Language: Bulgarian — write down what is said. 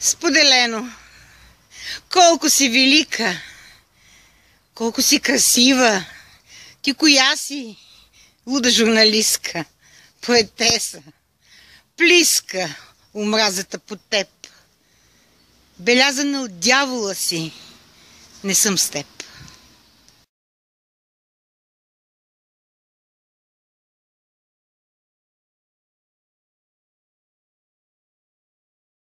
споделено. Колко си велика! Колко си красива! Ти коя си? Луда журналистка, поетеса, плиска омразата по теб. Белязана от дявола си, не съм с теб.